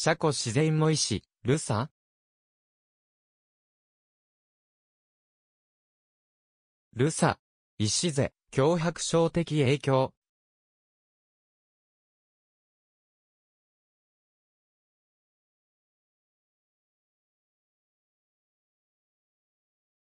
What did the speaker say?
車庫自然も意志、ルサルサ、石瀬、脅迫症的影響。